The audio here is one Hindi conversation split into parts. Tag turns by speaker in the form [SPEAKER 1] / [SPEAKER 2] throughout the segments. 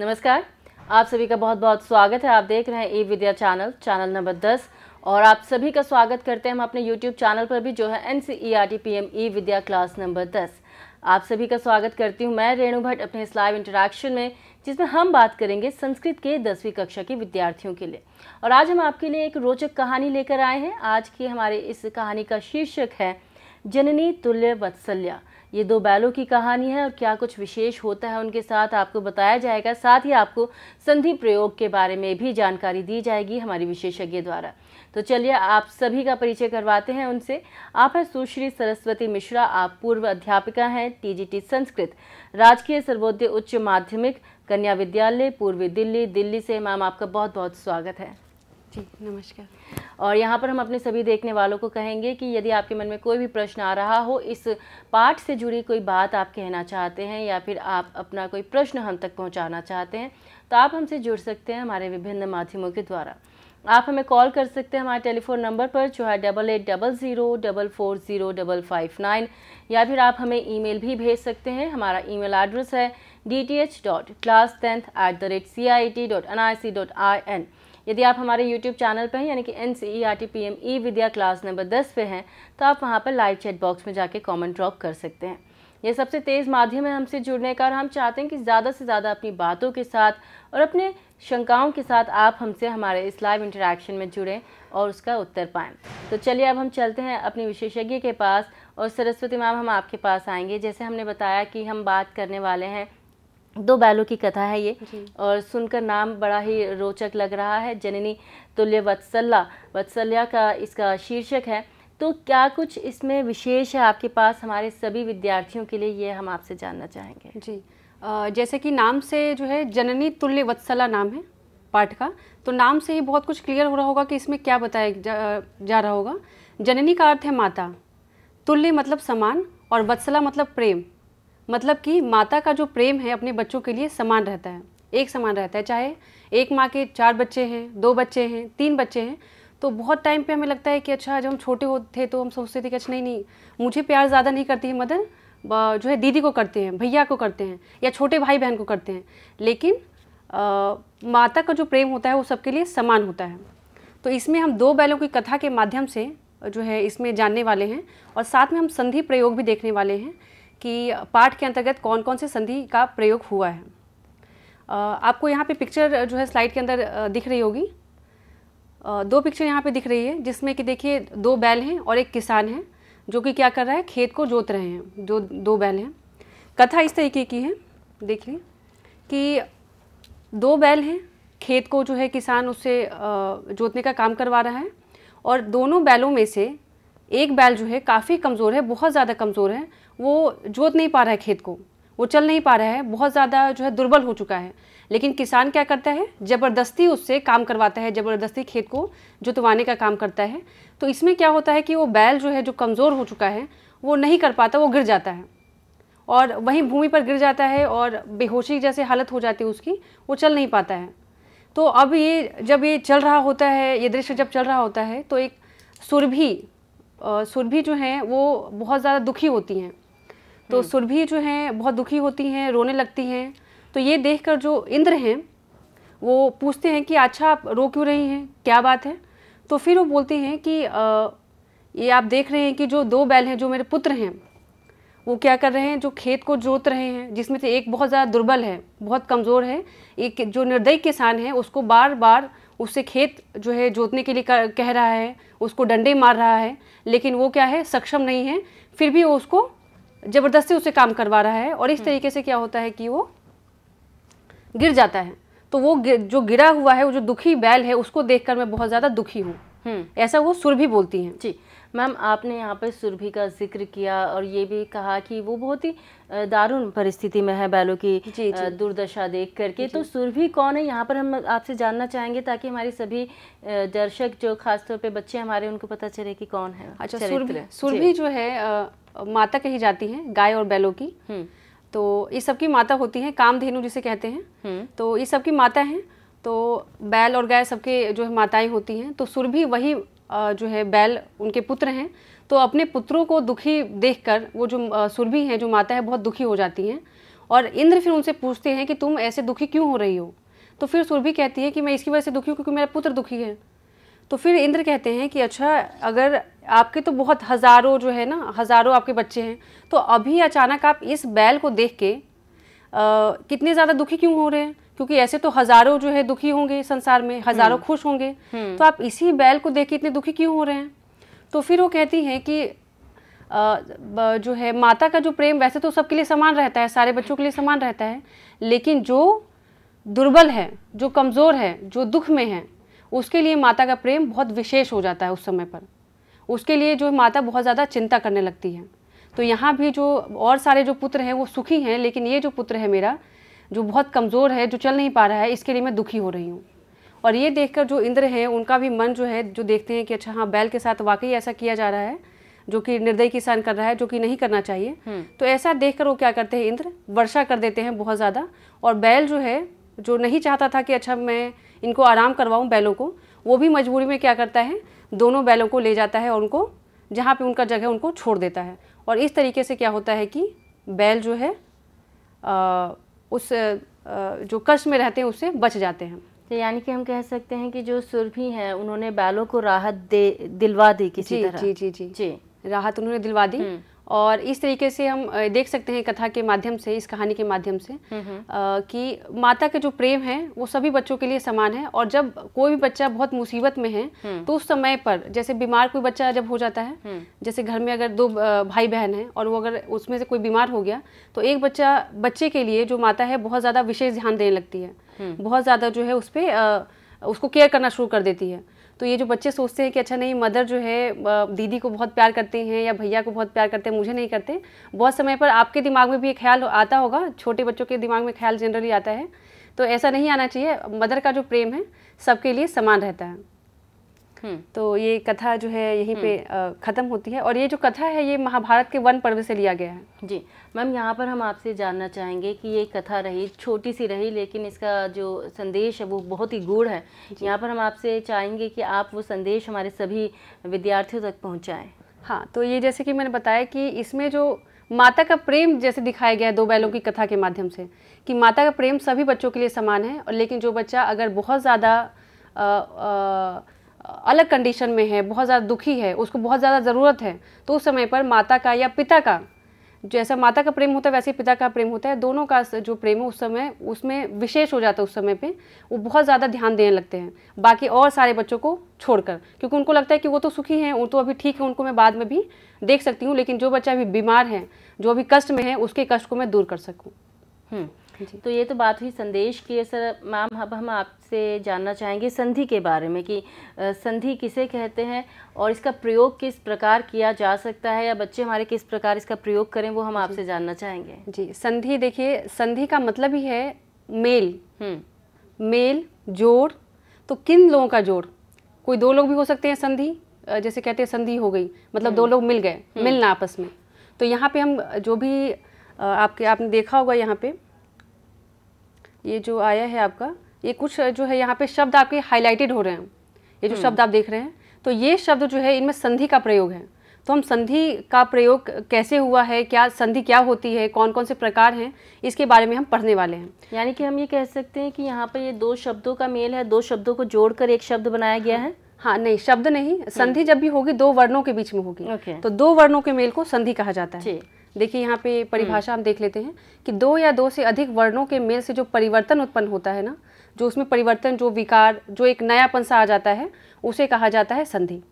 [SPEAKER 1] नमस्कार आप सभी का बहुत बहुत स्वागत है आप देख रहे हैं e Vidya channel channel number दस और आप सभी का स्वागत करते हैं हम अपने यूट्यूब चैनल पर भी जो है N C E R T P M e Vidya class number दस आप सभी का स्वागत करती हूँ मैं रेणु भट्ट अपने इस लाइव इंटरेक्शन में जिसमें हम बात करेंगे संस्कृत के दसवीं कक्षा के विद्यार्थियों के लिए और आज हम आपके लिए एक रोचक कहानी लेकर आए हैं आज की हमारे इस कहानी का शीर्षक है जननी तुल्य वत्सल्या ये दो बैलों की कहानी है और क्या कुछ विशेष होता है उनके साथ आपको बताया जाएगा साथ ही आपको संधि प्रयोग के बारे में भी जानकारी दी जाएगी हमारी विशेषज्ञ द्वारा तो चलिए आप सभी का परिचय करवाते हैं उनसे आप हैं सुश्री सरस्वती मिश्रा आप पूर्व अध्यापिका हैं टीजीटी संस्कृत राजकीय सर्वोदय उच्च माध्यमिक कन्या विद्यालय पूर्वी दिल्ली दिल्ली से मैम आपका बहुत बहुत स्वागत है जी नमस्कार और यहाँ पर हम अपने सभी देखने वालों को कहेंगे कि यदि आपके मन में कोई भी प्रश्न आ रहा हो इस पाठ से जुड़ी कोई बात आप कहना चाहते हैं या फिर आप अपना कोई प्रश्न हम तक पहुँचाना चाहते हैं तो आप हमसे जुड़ सकते हैं हमारे विभिन्न माध्यमों के द्वारा आप हमें कॉल कर सकते हैं हमारे टेलीफोन नंबर पर जो है double eight double zero double four zero double five nine या फिर आप हमें ईमेल भी भेज सकते हैं हमारा ईमेल एड्रेस है D T H dot class tenth at the rate C I T dot N I C dot I N यदि आप हमारे यूट्यूब चैनल पर हैं यानी कि N C E R T P M e Vidya class number दस पे हैं तो आप वहाँ पर लाइव चैट बॉक्स में जाके कॉमेंट ड्रॉप कर सकते हैं ये सबसे तेज़ माध्यम है हमसे जुड़ने का और हम चाहते हैं कि ज़्यादा से ज़्यादा अपनी बातों के साथ और अपने शंकाओं के साथ आप हमसे हमारे इस लाइव इंटरेक्शन में जुड़ें और उसका उत्तर पाएँ तो चलिए अब हम चलते हैं अपने विशेषज्ञ के पास और सरस्वती मैम हम आपके पास आएंगे जैसे हमने बताया कि हम बात करने वाले हैं दो बैलों की कथा है ये और सुनकर नाम बड़ा ही रोचक लग रहा है जननी तुल्य वत्सल्ला वत्सल्या का इसका शीर्षक है तो क्या कुछ इसमें विशेष है आपके पास हमारे सभी विद्यार्थियों के लिए ये हम आपसे जानना चाहेंगे जी आ, जैसे कि नाम से जो है
[SPEAKER 2] जननी तुल्य वत्सला नाम है पाठ का तो नाम से ही बहुत कुछ क्लियर हो रहा होगा कि इसमें क्या बताया जा, जा रहा होगा जननी का अर्थ है माता तुल्य मतलब समान और वत्सला मतलब प्रेम मतलब कि माता का जो प्रेम है अपने बच्चों के लिए समान रहता है एक समान रहता है चाहे एक माँ के चार बच्चे हैं दो बच्चे हैं तीन बच्चे हैं तो बहुत टाइम पे हमें लगता है कि अच्छा जब हम छोटे होते थे तो हम सोचते थे कि अच्छा नहीं नहीं मुझे प्यार ज़्यादा नहीं करती है मदर जो है दीदी को करते हैं भैया को करते हैं या छोटे भाई बहन को करते हैं लेकिन आ, माता का जो प्रेम होता है वो सबके लिए समान होता है तो इसमें हम दो बैलों की कथा के माध्यम से जो है इसमें जानने वाले हैं और साथ में हम संधि प्रयोग भी देखने वाले हैं कि पाठ के अंतर्गत कौन कौन से संधि का प्रयोग हुआ है आपको यहाँ पे पिक्चर जो है स्लाइड के अंदर दिख रही होगी दो पिक्चर यहाँ पे दिख रही है जिसमें कि देखिए दो बैल हैं और एक किसान है जो कि क्या कर रहा है खेत को जोत रहे हैं जो दो बैल हैं कथा इस तरीके की है देखिए कि दो बैल हैं खेत को जो है किसान उससे जोतने का काम करवा रहा है और दोनों बैलों में से एक बैल जो है काफ़ी कमज़ोर है बहुत ज़्यादा कमज़ोर है वो जोत नहीं पा रहा है खेत को वो चल नहीं पा रहा है बहुत ज़्यादा जो है दुर्बल हो चुका है लेकिन किसान क्या करता है ज़बरदस्ती उससे काम करवाता है ज़बरदस्ती खेत को जुतवाने का काम करता है तो इसमें क्या होता है कि वो बैल जो है जो कमज़ोर हो चुका है वो नहीं कर पाता वो गिर जाता है और वहीं भूमि पर गिर जाता है और बेहोशी जैसे हालत हो जाती है उसकी वो चल नहीं पाता है तो अब ये जब ये चल रहा होता है ये दृश्य जब चल रहा होता है तो एक सुरभि सुरभि जो हैं वो बहुत ज़्यादा दुखी होती हैं तो हम्म। सुरभि जो हैं बहुत दुखी होती हैं रोने लगती हैं तो ये देखकर जो इंद्र हैं वो पूछते हैं कि अच्छा आप रो क्यों रही हैं क्या बात है तो फिर वो बोलते हैं कि आ, ये आप देख रहे हैं कि जो दो बैल हैं जो मेरे पुत्र हैं वो क्या कर रहे हैं जो खेत को जोत रहे हैं जिसमें से एक बहुत ज़्यादा दुर्बल है बहुत कमज़ोर है एक जो निर्दयी किसान है उसको बार बार उससे खेत जो है जोतने के लिए कह रहा है उसको डंडे मार रहा है लेकिन वो क्या है सक्षम नहीं है फिर भी वो उसको ज़बरदस्ती उसे काम करवा रहा है और इस हम्म। तरीके से क्या होता है कि वो गिर जाता है तो वो गिर, जो गिरा हुआ है वो जो दुखी बैल है उसको देखकर मैं बहुत ज़्यादा दुखी हूँ
[SPEAKER 1] हम्म। ऐसा वो सुरभि बोलती हैं जी मैम आपने यहाँ पर सुरभि का जिक्र किया और ये भी कहा कि वो बहुत ही दारुण परिस्थिति में है बैलों की जी, जी। दुर्दशा देख करके तो सुरभि कौन है यहाँ पर हम आपसे जानना चाहेंगे ताकि हमारे सभी दर्शक जो खासतौर पे बच्चे हमारे उनको पता चले कि कौन है अच्छा सुरभि सुरभि
[SPEAKER 2] जो है माता कही जाती है गाय और बैलों की हम्म। तो ये सबकी माता होती है कामधेनु जिसे कहते हैं हम्म। तो ये सबकी माता है तो बैल और गाय सबके जो है माताएं होती हैं तो सुर भी वही जो है बैल उनके पुत्र हैं तो अपने पुत्रों को दुखी देखकर वो जो सुरभि हैं जो माता है बहुत दुखी हो जाती हैं और इंद्र फिर उनसे पूछते हैं कि तुम ऐसे दुखी क्यों हो रही हो तो फिर सुरभि कहती है कि मैं इसकी वजह से दुखी हूँ क्योंकि मेरा पुत्र दुखी है तो फिर इंद्र कहते हैं कि अच्छा अगर आपके तो बहुत हज़ारों जो है ना हज़ारों आपके बच्चे हैं तो अभी अचानक आप इस बैल को देख के आ, कितने ज़्यादा दुखी क्यों हो रहे हैं क्योंकि ऐसे तो हज़ारों जो है दुखी होंगे संसार में हज़ारों हम्म। खुश होंगे हम्म। तो आप इसी बैल को देख के इतने दुखी क्यों हो रहे हैं तो फिर वो कहती हैं कि आ, जो है माता का जो प्रेम वैसे तो सबके लिए समान रहता है सारे बच्चों के लिए समान रहता है लेकिन जो दुर्बल है जो कमज़ोर है जो दुख में है उसके लिए माता का प्रेम बहुत विशेष हो जाता है उस समय पर उसके लिए जो माता बहुत ज़्यादा चिंता करने लगती है तो यहाँ भी जो और सारे जो पुत्र हैं वो सुखी हैं लेकिन ये जो पुत्र है मेरा जो बहुत कमज़ोर है जो चल नहीं पा रहा है इसके लिए मैं दुखी हो रही हूँ और ये देखकर जो इंद्र हैं उनका भी मन जो है जो देखते हैं कि अच्छा हाँ बैल के साथ वाकई ऐसा किया जा रहा है जो कि निर्दयी किसान कर रहा है जो कि नहीं करना चाहिए हम्म। तो ऐसा देखकर वो क्या करते हैं इंद्र वर्षा कर देते हैं बहुत ज़्यादा और बैल जो है जो नहीं चाहता था कि अच्छा मैं इनको आराम करवाऊँ बैलों को वो भी मजबूरी में क्या करता है दोनों बैलों को ले जाता है और उनको जहाँ पे उनका जगह उनको छोड़ देता है और इस तरीके से क्या होता है कि बैल जो है आ, उस आ, जो कष्ट में रहते हैं उससे बच जाते हैं
[SPEAKER 1] तो यानी कि हम कह सकते हैं कि जो सुरभि हैं उन्होंने बैलों को राहत दे दिलवा दी किसी जी, तरह जी जी जी जी राहत उन्होंने दिलवा दी हम्म। और इस तरीके
[SPEAKER 2] से हम देख सकते हैं कथा के माध्यम से इस कहानी के माध्यम से आ, हम्म, हम्म। कि माता के जो प्रेम है वो सभी बच्चों के लिए समान है और जब कोई भी बच्चा बहुत मुसीबत में है हम्म। तो उस समय पर जैसे बीमार कोई बच्चा जब हो जाता है जैसे घर में अगर दो भाई बहन है और वो अगर उसमें से कोई बीमार हो गया तो एक बच्चा बच्चे के लिए जो माता है बहुत ज़्यादा विशेष ध्यान देने लगती है बहुत ज़्यादा जो है उस पर उसको केयर करना शुरू कर देती है तो ये जो बच्चे सोचते हैं कि अच्छा नहीं मदर जो है दीदी को बहुत प्यार करते हैं या भैया को बहुत प्यार करते हैं मुझे नहीं करते बहुत समय पर आपके दिमाग में भी ये ख्याल आता होगा छोटे बच्चों के दिमाग में ख्याल जनरली आता है तो ऐसा नहीं आना चाहिए मदर का जो प्रेम है सबके लिए समान रहता है हम्म। तो
[SPEAKER 1] ये कथा जो है यहीं पे हम्म। ख़त्म होती है और ये जो कथा है ये महाभारत के वन पर्व से लिया गया है जी मैम यहाँ पर हम आपसे जानना चाहेंगे कि ये कथा रही छोटी सी रही लेकिन इसका जो संदेश है वो बहुत ही गूढ़ है यहाँ पर हम आपसे चाहेंगे कि आप वो संदेश हमारे सभी विद्यार्थियों तक पहुँचाएँ
[SPEAKER 2] हाँ तो ये जैसे कि मैंने बताया कि इसमें जो माता का प्रेम जैसे दिखाया गया है दो बैलों की कथा के माध्यम से कि माता का प्रेम सभी बच्चों के लिए समान है और लेकिन जो बच्चा अगर बहुत ज़्यादा अलग कंडीशन में है बहुत ज़्यादा दुखी है उसको बहुत ज़्यादा ज़रूरत है तो उस समय पर माता का या पिता का जैसा माता का प्रेम होता है वैसे ही पिता का प्रेम होता है दोनों का जो प्रेम है उस समय उसमें विशेष हो जाता है उस समय पे वो बहुत ज़्यादा ध्यान देने लगते हैं बाकी और सारे बच्चों को छोड़कर क्योंकि उनको लगता है कि वो तो सुखी हैं वो तो अभी ठीक है उनको मैं बाद में भी देख सकती हूँ लेकिन जो बच्चा अभी बीमार है जो अभी कष्ट में है उसके कष्ट को मैं दूर कर सकूँ
[SPEAKER 1] हम्म। तो ये तो बात हुई संदेश की सर मैम अब हम आपसे जानना चाहेंगे संधि के बारे में कि संधि किसे कहते हैं और इसका प्रयोग किस प्रकार किया जा सकता है या बच्चे हमारे किस प्रकार इसका प्रयोग करें वो हम आपसे जानना चाहेंगे जी
[SPEAKER 2] संधि देखिए संधि का मतलब ही है मेल मेल जोड़ तो किन लोगों का जोड़ कोई दो लोग भी हो सकते हैं संधि जैसे कहते हैं संधि हो गई मतलब दो लोग मिल गए मिलना आपस में तो यहाँ पे हम जो भी आपके आपने देखा होगा यहाँ पे ये जो आया है आपका ये कुछ जो है यहाँ पे शब्द आपके हाईलाइटेड हो रहे हैं ये जो हम्म। शब्द आप देख रहे हैं तो ये शब्द जो है इनमें संधि का प्रयोग है तो हम संधि का प्रयोग कैसे हुआ है क्या संधि क्या होती है कौन कौन से प्रकार हैं इसके बारे में हम पढ़ने वाले हैं
[SPEAKER 1] यानी कि हम ये कह सकते हैं कि यहाँ पर ये दो शब्दों का मेल है दो शब्दों को जोड़कर एक शब्द बनाया गया है हाँ नहीं शब्द नहीं संधि हम्म।
[SPEAKER 2] जब भी होगी दो वर्णों के बीच में होगी तो दो वर्णों के मेल को संधि कहा जाता है देखिए यहाँ पे परिभाषा हम्म। हम देख लेते हैं कि दो या दो से अधिक वर्णों के मेल से जो परिवर्तन उत्पन्न होता है ना जो उसमें परिवर्तन जो विकार जो एक नयापन सा आ जाता है उसे कहा जाता है संधि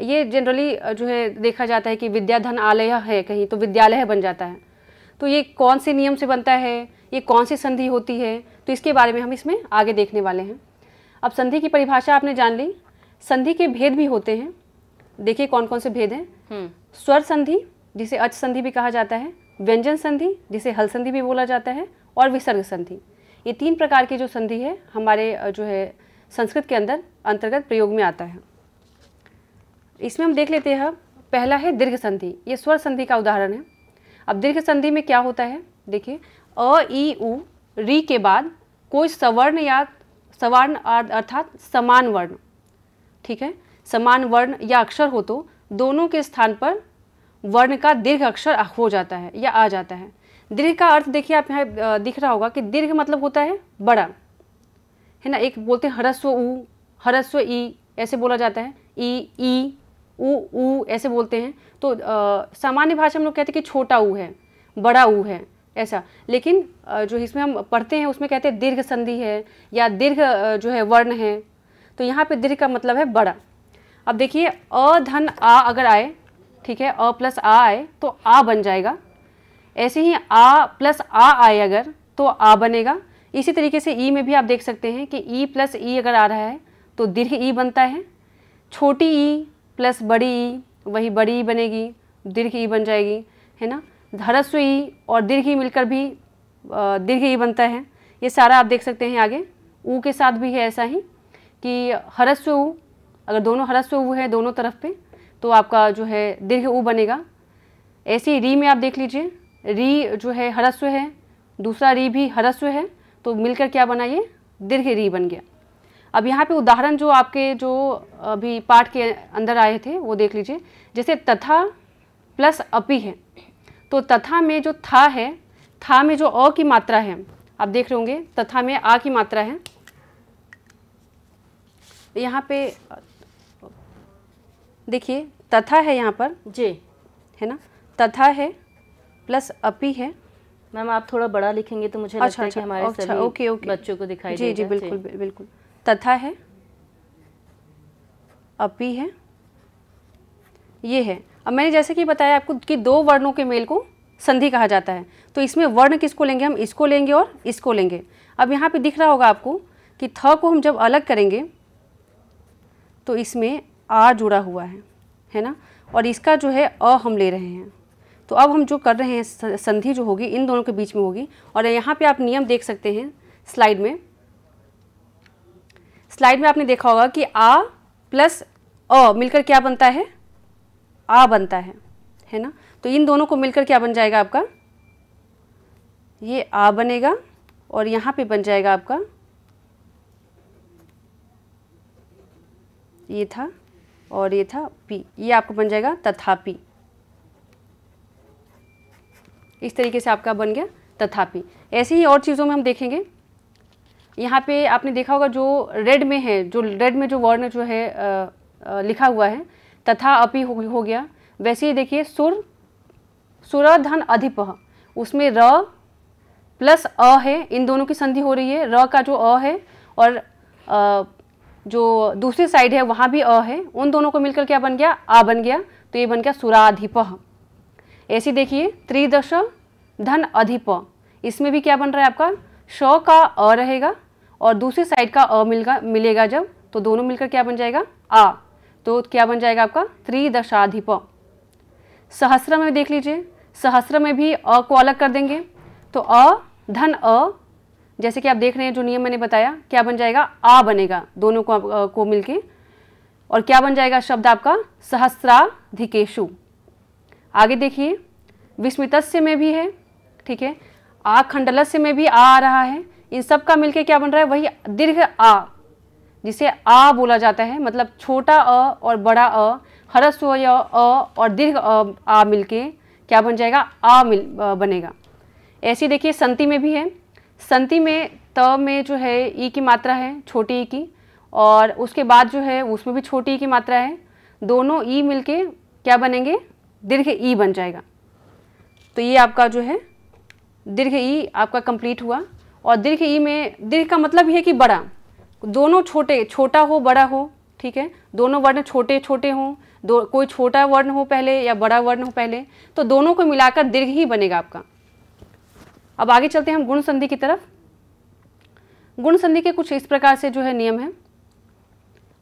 [SPEAKER 2] ये जनरली जो है देखा जाता है कि विद्याधन आलय है कहीं तो विद्यालय बन जाता है तो ये कौन से नियम से बनता है ये कौन सी संधि होती है तो इसके बारे में हम इसमें आगे देखने वाले हैं अब संधि की परिभाषा आपने जान ली संधि के भेद भी होते हैं देखिए कौन कौन से भेद हैं हम्म। स्वर संधि जिसे अच संधि भी कहा जाता है व्यंजन संधि जिसे हल संधि भी बोला जाता है और विसर्ग संधि ये तीन प्रकार की जो संधि है हमारे जो है संस्कृत के अंदर अंतर्गत प्रयोग में आता है इसमें हम देख लेते हैं पहला है दीर्घ संधि ये स्वर संधि का उदाहरण है अब दीर्घ संधि में क्या होता है देखिए अ ई उ री के बाद कोई सवर्ण या सवर्ण अर्थात समान वर्ण ठीक है समान वर्ण या अक्षर हो तो दोनों के स्थान पर वर्ण का दीर्घ अक्षर हो जाता है या आ जाता है दीर्घ का अर्थ देखिए आप यहाँ दिख रहा होगा कि दीर्घ मतलब होता है बड़ा है ना एक बोलते हैं हरस्व ऊ हरस्व ई ऐसे बोला जाता है ई ई उ उ ऐसे बोलते हैं तो सामान्य भाषा हम लोग कहते हैं कि छोटा ऊ है बड़ा ऊ है ऐसा लेकिन आ, जो इसमें हम पढ़ते हैं उसमें कहते हैं दीर्घ संधि है या दीर्घ जो है वर्ण है तो यहाँ पे दीर्घ का मतलब है बड़ा अब देखिए अ धन आ अगर आए ठीक है अ प्लस आ आए तो आ बन जाएगा ऐसे ही आ प्लस आ आए अगर तो आ बनेगा इसी तरीके से ई में भी आप देख सकते हैं कि ई प्लस ई अगर आ रहा है तो दीर्घ ई बनता है छोटी ई प्लस बड़ी ई वही बड़ी ई बनेगी दीर्घ ई बन जाएगी है ना धरस्व ई और दीर्घ ई मिलकर भी दीर्घ ई बनता है ये सारा आप देख सकते हैं आगे ऊ के साथ भी है ऐसा ही कि हरस्व ऊ अगर दोनों हरस्व ऊ है दोनों तरफ पे तो आपका जो है दीर्घ ऊ बनेगा ऐसे ही री में आप देख लीजिए री जो है हरस्व है दूसरा री भी हरस्व है तो मिलकर क्या बना ये दीर्घ री बन गया अब यहाँ पे उदाहरण जो आपके जो अभी पाठ के अंदर आए थे वो देख लीजिए जैसे तथा प्लस अपी है तो तथा में जो था है था में जो अ की मात्रा है आप देख रहे होंगे तथा में आ की मात्रा है यहाँ पे देखिए तथा है यहाँ पर जी है ना तथा है
[SPEAKER 1] प्लस अपी है मैम आप थोड़ा बड़ा लिखेंगे तो मुझे अच्छा, लगता अच्छा, है कि अच्छा। हमारे अच्छा, सभी ओके, ओके। बच्चों को दिखाई जी जी बिल्कुल बिल्कुल
[SPEAKER 2] तथा है अपी है ये है अब मैंने जैसे कि बताया आपको कि दो वर्णों के मेल को संधि कहा जाता है तो इसमें वर्ण किसको लेंगे हम इसको लेंगे और इसको लेंगे अब यहाँ पे दिख रहा होगा आपको कि थ को हम जब अलग करेंगे तो इसमें आ जुड़ा हुआ है है ना और इसका जो है अ हम ले रहे हैं तो अब हम जो कर रहे हैं संधि जो होगी इन दोनों के बीच में होगी और यहाँ पे आप नियम देख सकते हैं स्लाइड में स्लाइड में आपने देखा होगा कि आ प्लस अ मिलकर क्या बनता है आ बनता है है ना तो इन दोनों को मिलकर क्या बन जाएगा आपका ये आ बनेगा और यहाँ पे बन जाएगा आपका ये था और ये था पी ये आपको बन जाएगा तथापि इस तरीके से आपका बन गया तथापि ऐसे ही और चीज़ों में हम देखेंगे यहाँ पे आपने देखा होगा जो रेड में है जो रेड में जो वर्ण जो है आ, आ, लिखा हुआ है तथा अपि हो, हो गया वैसे ही देखिए सुर धन अधिप उसमें र प्लस अ है इन दोनों की संधि हो रही है र का जो अ है और जो दूसरी साइड है वहाँ भी अ है उन दोनों को मिलकर क्या बन गया आ बन गया तो ये बन गया सुराधिप ऐसी देखिए त्रिदश धन अधिप इसमें भी क्या बन रहा है आपका श का अ रहेगा और दूसरी साइड का अ मिलगा मिलेगा जब तो दोनों मिलकर क्या बन जाएगा आ तो क्या बन जाएगा आपका त्रिदशाधिप सहस्र में देख लीजिए सहस्र में भी अ को अलग कर देंगे तो अ धन अ जैसे कि आप देख रहे हैं जो नियम मैंने बताया क्या बन जाएगा आ बनेगा दोनों को आ, को मिलके और क्या बन जाएगा शब्द आपका सहस्राधिकेशु आगे देखिए विस्मितस्य में भी है ठीक है आ खंडलस्य में भी आ आ रहा है इन सब का मिलके क्या बन रहा है वही दीर्घ आ जिसे आ बोला जाता है मतलब छोटा अ और बड़ा अ हरस्व अ और दीर्घ अ आ मिलके क्या बन जाएगा आ मिल बनेगा ऐसी देखिए संति में भी है संति में त में जो है ई की मात्रा है छोटी ई की और उसके बाद जो है उसमें भी छोटी ई की मात्रा है दोनों ई मिलके क्या बनेंगे दीर्घ ई बन जाएगा तो ये आपका जो है दीर्घ ई आपका कंप्लीट हुआ और दीर्घ ई में दीर्घ का मतलब ये है कि बड़ा दोनों छोटे छोटा हो बड़ा हो ठीक है दोनों वर्ण छोटे छोटे हों दो कोई छोटा वर्ण हो पहले या बड़ा वर्ण हो पहले तो दोनों को मिलाकर दीर्घ ही बनेगा आपका अब आगे चलते हैं हम गुण संधि की तरफ गुण संधि के कुछ इस प्रकार से जो है नियम है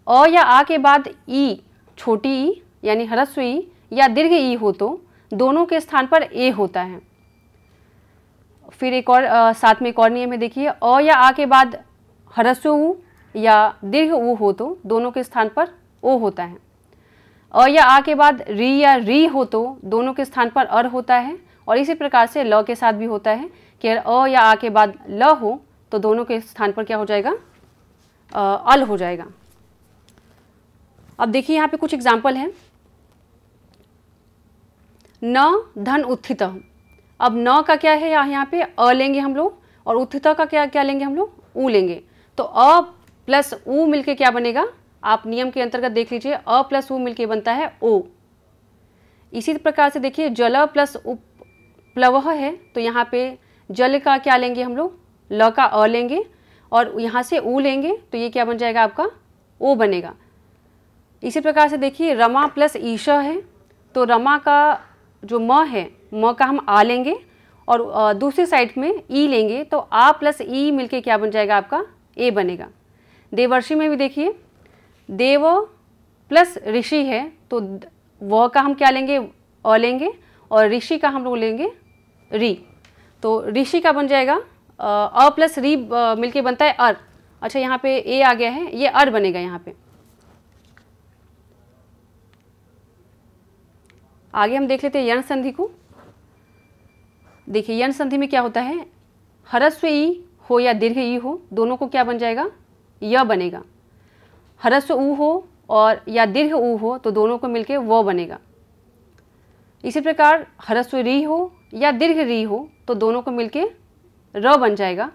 [SPEAKER 2] अ या आ के बाद ई छोटी ई यानी हरस्व ई या दीर्घ ई हो तो दोनों के स्थान पर ए होता है फिर एक और आ, साथ में एक और नियम है देखिए अ या आ के बाद हरस्व उ या दीर्घ ऊ हो तो दोनों के स्थान पर ओ होता है अ या आ के बाद री या री हो तो दोनों के स्थान पर अर होता है और इसी प्रकार से ल के साथ भी होता है कि अ या आ के बाद ल हो तो दोनों के स्थान पर क्या हो जाएगा आ, अल हो जाएगा अब देखिए यहाँ पे कुछ एग्जाम्पल है न धन उत्थित अब न का क्या है यहाँ पे अ लेंगे हम लोग और उत्थित का क्या क्या लेंगे हम लोग ऊ लेंगे तो अ प्लस ऊ मिलके क्या बनेगा आप नियम के अंतर्गत देख लीजिए अ प्लस ऊ मिलके बनता है ओ इसी प्रकार से देखिए जल प्लस उप प्लवह है तो यहाँ पे जल का क्या लेंगे हम लोग ल का अ लेंगे और यहाँ से ऊ लेंगे तो ये क्या बन जाएगा आपका ओ बनेगा इसी प्रकार से देखिए रमा प्लस ईशा है तो रमा का जो म है म का हम आ लेंगे और दूसरी साइड में ई लेंगे तो आ प्लस ई मिलके क्या बन जाएगा आपका ए बनेगा देवर्षि में भी देखिए देव प्लस ऋषि है तो व का हम क्या लेंगे अ लेंगे और ऋषि का हम लोग लेंगे री तो ऋषि का बन जाएगा अ प्लस री मिलके बनता है अर अच्छा यहाँ पे ए आ गया है ये अर बनेगा यहाँ पे आगे हम देख लेते हैं यण संधि को देखिए यण संधि में क्या होता है हरस्व ई हो या दीर्घ ई हो दोनों को क्या बन जाएगा य बनेगा हरस्व ऊ हो और या दीर्घ ऊ हो तो दोनों को मिलके व बनेगा इसी प्रकार ह्रस्व री हो या दीर्घ री हो तो दोनों को मिलके र बन जाएगा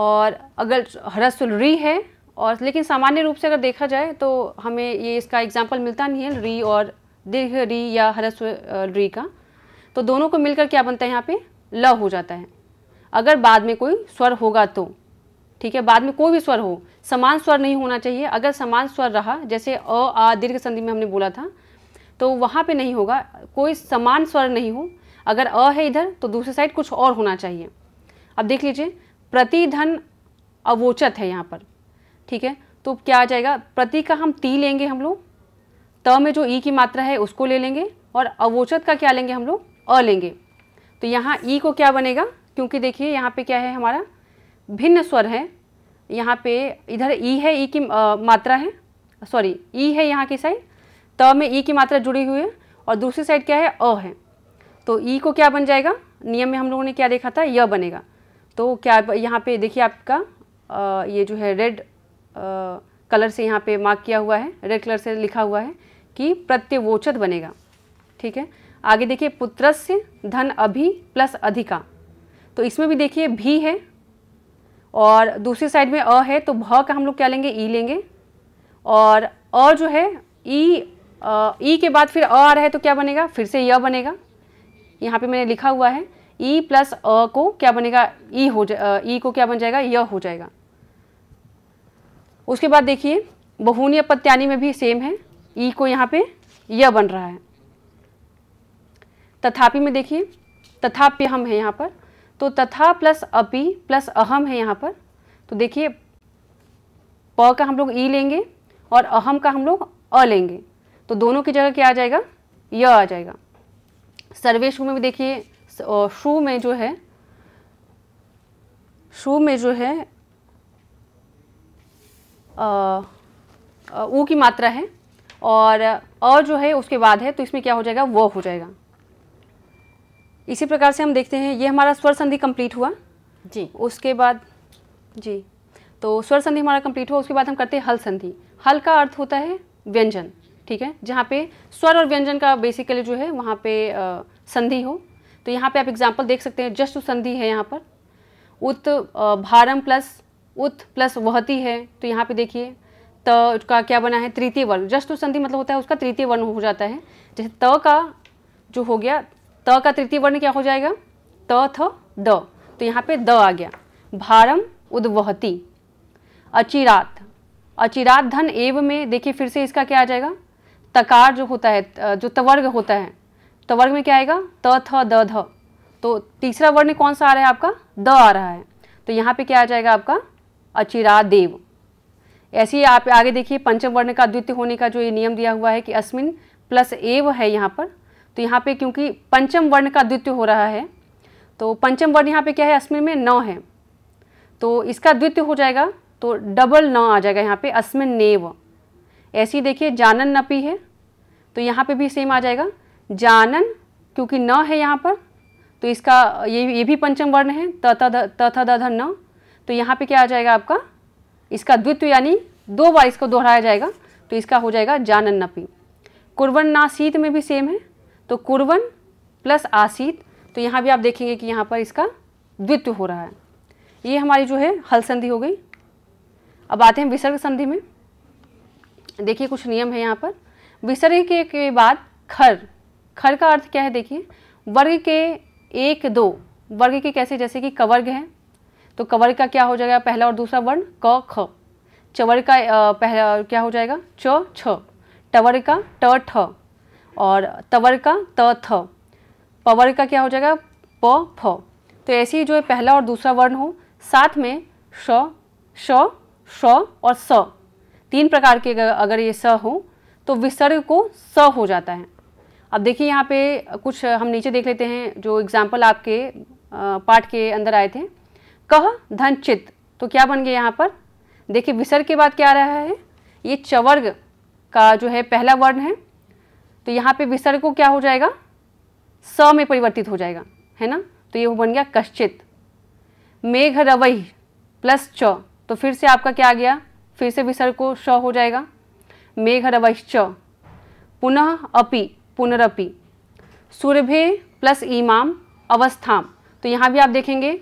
[SPEAKER 2] और अगर ह्रस्व री है और लेकिन सामान्य रूप से अगर देखा जाए तो हमें ये इसका एग्जाम्पल मिलता नहीं है री और दीर्घ री या ह्रस्व री का तो दोनों को मिलकर क्या बनता है यहाँ पे ल हो जाता है अगर बाद में कोई स्वर होगा तो ठीक है बाद में कोई भी स्वर हो समान स्वर नहीं होना चाहिए अगर समान स्वर रहा जैसे अ आ दीर्घ संधि में हमने बोला था तो वहाँ पे नहीं होगा कोई समान स्वर नहीं हो अगर अ है इधर तो दूसरी साइड कुछ और होना चाहिए अब देख लीजिए प्रतिधन अवोचत है यहाँ पर ठीक है तो क्या आ जाएगा प्रति का हम ती लेंगे हम लोग त में जो ई की मात्रा है उसको ले लेंगे और अवोचत का क्या लेंगे हम लोग अ लेंगे तो यहाँ ई को क्या बनेगा क्योंकि देखिए यहाँ पे क्या है हमारा भिन्न स्वर है यहाँ पे इधर ई है ई की आ, मात्रा है सॉरी ई है यहाँ की साइड त में ई की मात्रा जुड़ी हुई है और दूसरी साइड क्या है अ है तो ई को क्या बन जाएगा नियम में हम लोगों ने क्या देखा था य बनेगा तो क्या यहाँ पे देखिए आपका आ, ये जो है रेड कलर से यहाँ पे मार्क किया हुआ है रेड कलर से लिखा हुआ है कि प्रत्यवोचत बनेगा ठीक है आगे देखिए पुत्रस्य धन अभी प्लस अधिका तो इसमें भी देखिए भी है और दूसरी साइड में अ है तो भ का हम लोग क्या लेंगे ई लेंगे और अ जो है ई ई के बाद फिर अ आ रहा है तो क्या बनेगा फिर से य बनेगा यहाँ पे मैंने लिखा हुआ है ई प्लस अ को क्या बनेगा ई हो जाए ई को क्या बन जाएगा य हो जाएगा उसके बाद देखिए बहुनी अपत्यानी में भी सेम है ई को यहाँ पे य बन रहा है तथापि में देखिए तथाप्य हम है यहाँ पर तो तथा प्लस अपि प्लस अहम है यहाँ पर तो देखिए प का हम लोग ई लेंगे और अहम का हम लोग अ लेंगे तो दोनों की जगह क्या आ जाएगा य आ जाएगा सर्वे शू में भी देखिए शू में जो है शू में जो है ऊ की मात्रा है और अ जो है उसके बाद है तो इसमें क्या हो जाएगा व हो जाएगा इसी प्रकार से हम देखते हैं ये हमारा स्वर संधि कंप्लीट हुआ जी उसके बाद जी तो स्वर संधि हमारा कंप्लीट हुआ उसके बाद हम करते हैं हल संधि हल का अर्थ होता है व्यंजन ठीक है जहाँ पे स्वर और व्यंजन का बेसिकली जो है वहाँ पे संधि हो तो यहाँ पे आप एग्जाम्पल देख सकते हैं जस्ट संधि है यहाँ पर उत भारम प्लस उत प्लस वहती है तो यहाँ पे देखिए त का क्या बना है तृतीय वर्ण जस्ट संधि मतलब होता है उसका तृतीय वर्ण हो जाता है जैसे त का जो हो गया त का तृतीय वर्ण क्या हो जाएगा त थ द तो यहाँ पे द आ गया भारम उद्वहती अचिरात अचिरात धन एव में देखिए फिर से इसका क्या आ जाएगा तकार जो होता है जो तवर्ग होता है तवर्ग में क्या आएगा त थ द ध तो तीसरा वर्ण कौन सा आ रहा है आपका द आ रहा है तो यहाँ पे क्या आ जाएगा आपका अचिरा देव ऐसे ही आप आगे देखिए पंचम वर्ण का द्वितीय होने का जो ये नियम दिया हुआ है कि अस्मिन प्लस एव है यहाँ पर तो यहाँ पे क्योंकि पंचम वर्ण का द्वितीय हो रहा है तो पंचम वर्ण यहाँ पे क्या है अस्मिन में नौ है तो इसका द्वितीय हो जाएगा तो डबल नौ आ जाएगा यहाँ पे अस्मिन नेव ऐसी देखिए जानन नपी है तो यहाँ पे भी सेम आ जाएगा जानन क्योंकि न है यहाँ पर तो इसका ये ये भी पंचम वर्ण है तथा तथा धन न तो यहाँ पे क्या आ जाएगा आपका इसका द्वित्व यानी दो बार इसको दोहराया जाएगा तो इसका हो जाएगा जानन नपी कुर्वन नासीत में भी सेम है तो कुर्वन प्लस आसीत तो यहाँ भी आप देखेंगे कि यहाँ पर इसका द्वित्व हो रहा है ये हमारी जो है हल संधि हो गई अब आते हैं विसर्ग संधि में देखिए कुछ नियम है यहाँ पर विसर्ग के, के बाद खर खर का अर्थ क्या है देखिए वर्ग के एक दो वर्ग के कैसे जैसे कि कवर्ग हैं तो कवर्ग का क्या हो जाएगा पहला और दूसरा वर्ण क ख चवर का पहला क्या हो जाएगा च छ टवर का ट ठ और तवर का त थ पवर का क्या हो जाएगा प फ तो ऐसे ही जो है पहला और दूसरा वर्ण हो साथ में श श श और स तीन प्रकार के अगर ये स हो तो विसर्ग को स हो जाता है अब देखिए यहाँ पे कुछ हम नीचे देख लेते हैं जो एग्जाम्पल आपके पाठ के अंदर आए थे कह धन चित तो क्या बन गया यहाँ पर देखिए विसर्ग के बाद क्या आ रहा है ये चवर्ग का जो है पहला वर्ण है तो यहाँ पे विसर्ग को क्या हो जाएगा स में परिवर्तित हो जाएगा है ना तो ये वो बन गया कश्चित मेघ रवई प्लस च तो फिर से आपका क्या आ गया फिर से विसर्ग को श हो जाएगा मेघरवश्च पुनः अपि पुनरपि सूर्भे प्लस इमाम अवस्थाम तो यहाँ भी आप देखेंगे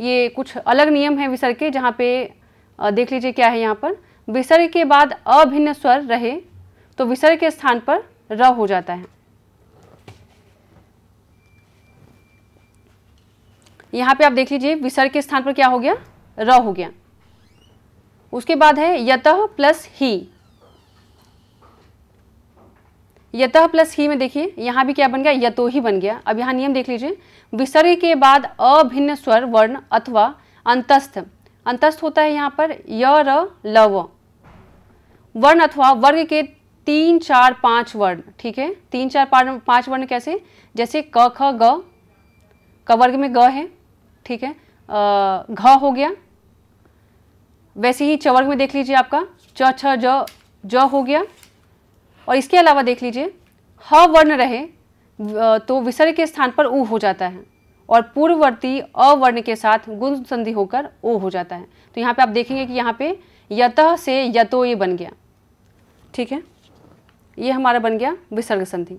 [SPEAKER 2] ये कुछ अलग नियम है विसर्ग के जहाँ पे देख लीजिए क्या है यहाँ पर विसर्ग के बाद अभिन्न स्वर रहे तो विसर्ग के स्थान पर र हो जाता है यहाँ पे आप देख लीजिए विसर्ग के स्थान पर क्या हो गया र हो गया उसके बाद है यत प्लस ही यतः प्लस ही में देखिए यहाँ भी क्या बन गया यतो ही बन गया अब यहाँ नियम देख लीजिए विसर्ग के बाद अभिन्न स्वर वर्ण अथवा अंतस्थ अंतस्थ होता है यहाँ पर य र लव वर्ण अथवा वर्ग के तीन चार पाँच वर्ण ठीक है तीन चार पाँच वर्ण कैसे जैसे क ख ग क वर्ग में ग है ठीक है घ हो गया वैसे ही च वर्ग में देख लीजिए आपका च छ ज ज हो गया और इसके अलावा देख लीजिए ह वर्ण रहे तो विसर्ग के स्थान पर ऊ हो जाता है और पूर्ववर्ती अवर्ण के साथ गुण संधि होकर ओ हो जाता है तो यहाँ पे आप देखेंगे कि यहाँ पे यतः से यतो ये बन गया ठीक है ये हमारा बन गया विसर्ग संधि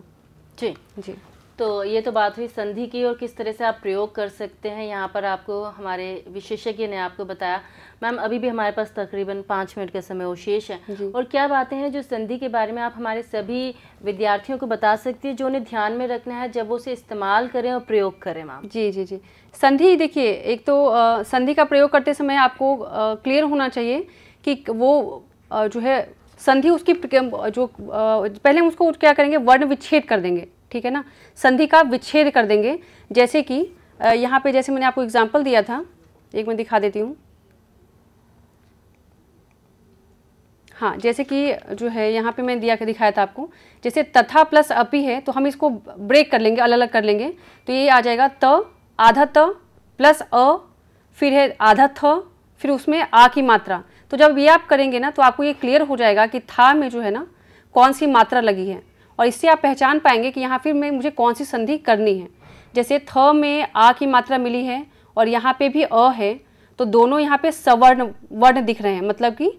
[SPEAKER 2] जी जी
[SPEAKER 1] तो ये तो बात हुई संधि की और किस तरह से आप प्रयोग कर सकते हैं यहाँ पर आपको हमारे विशेषज्ञ ने आपको बताया मैम अभी भी हमारे पास तकरीबन पाँच मिनट का समय अवशेष है और क्या बातें हैं जो संधि के बारे में आप हमारे सभी विद्यार्थियों को बता सकती है जो उन्हें ध्यान में रखना है जब वो उसे इस्तेमाल करें और प्रयोग करें मैम जी जी जी संधि देखिए एक तो संधि का प्रयोग करते समय आपको
[SPEAKER 2] क्लियर होना चाहिए कि वो जो है संधि उसकी जो पहले हम उसको क्या करेंगे वर्ण विच्छेद कर देंगे ठीक है ना संधि का विच्छेद कर देंगे जैसे कि यहाँ पे जैसे मैंने आपको एग्जाम्पल दिया था एक मैं दिखा देती हूँ हाँ जैसे कि जो है यहाँ पे मैं दिया दिखाया था आपको जैसे तथा प्लस अपी है तो हम इसको ब्रेक कर लेंगे अलग अलग कर लेंगे तो ये आ जाएगा त आधा त प्लस अ फिर है आधा थ फिर उसमें आ की मात्रा तो जब ये आप करेंगे ना तो आपको ये क्लियर हो जाएगा कि था में जो है ना कौन सी मात्रा लगी है और इससे आप पहचान पाएंगे कि यहाँ फिर मैं मुझे कौन सी संधि करनी है जैसे थ में आ की मात्रा मिली है और यहाँ पे भी अ है तो दोनों यहाँ पे सवर्ण वर्ण दिख रहे हैं मतलब कि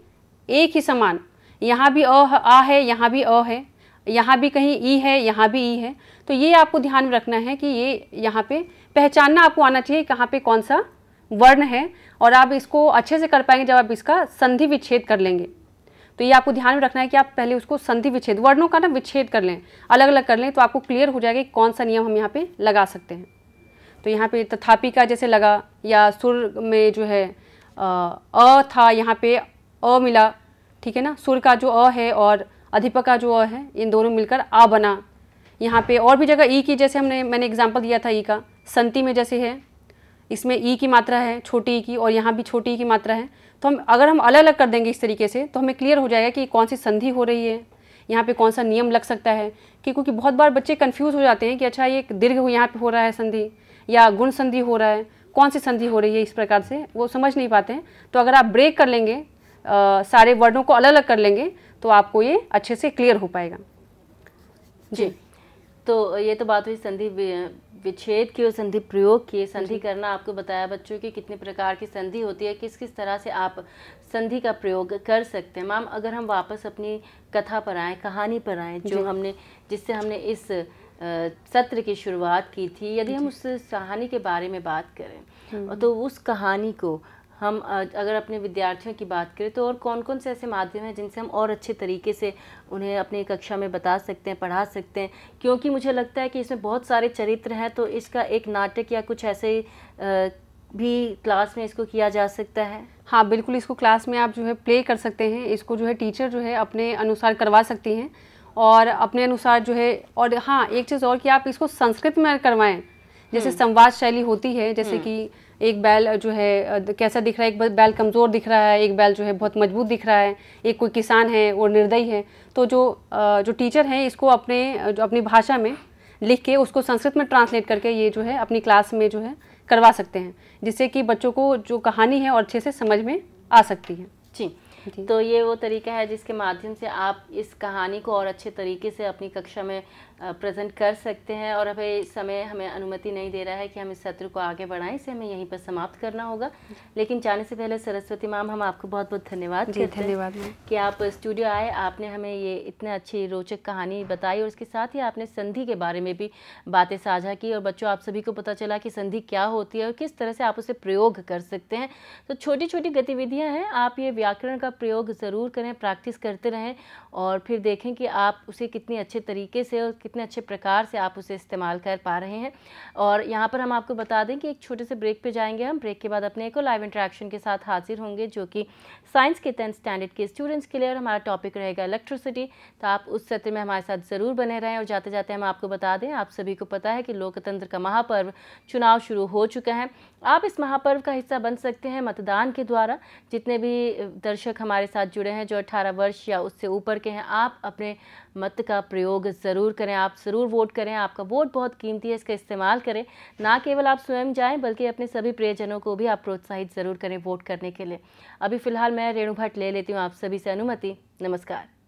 [SPEAKER 2] एक ही समान यहाँ भी अ आ है यहाँ भी अ है यहाँ भी कहीं ई है यहाँ भी ई है तो ये आपको ध्यान में रखना है कि ये यहाँ पे पहचानना आपको आना चाहिए कहाँ पे कौन सा वर्ण है और आप इसको अच्छे से कर पाएंगे जब आप इसका संधि विच्छेद कर लेंगे तो ये आपको ध्यान में रखना है कि आप पहले उसको संधि विच्छेद वर्णों का ना विच्छेद कर लें अलग अलग कर लें तो आपको क्लियर हो जाएगा कि कौन सा नियम हम यहाँ पर लगा सकते हैं तो यहाँ पे तथापि का जैसे लगा या सुर में जो है अ था यहाँ पे अ मिला ठीक है ना सुर का जो अ है और अधिपक का जो अ है इन दोनों मिलकर आ बना यहाँ पे और भी जगह ई की जैसे हमने मैंने एग्जाम्पल दिया था ई का संति में जैसे है इसमें ई की मात्रा है छोटी ई की और यहाँ भी छोटी ई की मात्रा है तो हम अगर हम अलग अलग कर देंगे इस तरीके से तो हमें क्लियर हो जाएगा कि कौन सी संधि हो रही है यहाँ पे कौन सा नियम लग सकता है कि क्योंकि बहुत बार बच्चे कन्फ्यूज़ हो जाते हैं कि अच्छा ये दीर्घ यहाँ पर हो रहा है संधि या गुण संधि हो रहा है कौन सी संधि हो रही है इस प्रकार से वो समझ नहीं पाते हैं तो अगर आप ब्रेक कर लेंगे आ, सारे वर्डों को अलग अलग कर लेंगे तो आपको ये अच्छे से क्लियर हो पाएगा जी
[SPEAKER 1] तो ये तो बात हुई संधि विच्छेद की और संधि प्रयोग की संधि करना आपको बताया बच्चों की कितने प्रकार की संधि होती है किस किस तरह से आप संधि का प्रयोग कर सकते हैं मैम अगर हम वापस अपनी कथा पर आएँ कहानी पर आएँ जो हमने जिससे हमने इस सत्र की शुरुआत की थी यदि हम उस कहानी के बारे में बात करें हम्म। तो उस कहानी को हम अगर अपने विद्यार्थियों की बात करें तो और कौन कौन से ऐसे माध्यम हैं जिनसे हम और अच्छे तरीके से उन्हें अपनी कक्षा में बता सकते हैं पढ़ा सकते हैं क्योंकि मुझे लगता है कि इसमें बहुत सारे चरित्र हैं तो इसका एक नाटक या कुछ ऐसे भी क्लास में इसको किया जा सकता है हाँ
[SPEAKER 2] बिल्कुल इसको क्लास में आप जो है प्ले कर सकते हैं इसको जो है टीचर जो है अपने अनुसार करवा सकती हैं और अपने अनुसार जो है और हाँ एक चीज़ और कि आप इसको संस्कृत में करवाएं जैसे हम्म। संवाद शैली होती है जैसे हम्म। कि एक बैल जो है कैसा दिख रहा है एक बैल कमज़ोर दिख रहा है एक बैल जो है बहुत मजबूत दिख रहा है एक कोई किसान है और निर्दयी है तो जो जो टीचर हैं इसको अपने जो अपनी भाषा में लिख के उसको संस्कृत में ट्रांसलेट करके ये जो है अपनी क्लास में जो है करवा सकते हैं जिससे कि बच्चों को जो कहानी है और अच्छे से समझ में आ सकती है जी
[SPEAKER 1] तो ये वो तरीका है जिसके माध्यम से आप इस कहानी को और अच्छे तरीके से अपनी कक्षा में प्रेजेंट कर सकते हैं और अभी समय हमें अनुमति नहीं दे रहा है कि हम इस सत्र को आगे बढ़ाएं इसे हमें यहीं पर समाप्त करना होगा लेकिन जाने से पहले सरस्वती मैम हम आपको बहुत बहुत धन्यवाद धन्यवाद कि आप स्टूडियो आए आपने हमें ये इतने अच्छी रोचक कहानी बताई और इसके साथ ही आपने संधि के बारे में भी बातें साझा की और बच्चों आप सभी को पता चला कि संधि क्या होती है और किस तरह से आप उसे प्रयोग कर सकते हैं तो छोटी छोटी गतिविधियाँ हैं आप ये व्याकरण का प्रयोग ज़रूर करें प्रैक्टिस करते रहें और फिर देखें कि आप उसे कितनी अच्छे तरीके से और कितने अच्छे प्रकार से आप उसे इस्तेमाल कर पा रहे हैं और यहाँ पर हम आपको बता दें कि एक छोटे से ब्रेक पे जाएंगे हम ब्रेक के बाद अपने को लाइव इंट्रैक्शन के साथ हाजिर होंगे जो कि साइंस के टेंथ स्टैंडर्ड के स्टूडेंट्स के लिए और हमारा टॉपिक रहेगा इलेक्ट्रिसिटी तो आप उस सत्र में हमारे साथ ज़रूर बने रहें और जाते जाते हम आपको बता दें आप सभी को पता है कि लोकतंत्र का महापर्व चुनाव शुरू हो चुका है आप इस महापर्व का हिस्सा बन सकते हैं मतदान के द्वारा जितने भी दर्शक हमारे साथ जुड़े हैं जो 18 वर्ष या उससे ऊपर के हैं आप अपने मत का प्रयोग ज़रूर करें आप ज़रूर वोट करें आपका वोट बहुत कीमती है इसका इस्तेमाल करें ना केवल आप स्वयं जाएं बल्कि अपने सभी प्रियजनों को भी आप प्रोत्साहित ज़रूर करें वोट करने के लिए अभी फ़िलहाल मैं रेणु भट्ट ले लेती हूँ आप सभी से अनुमति नमस्कार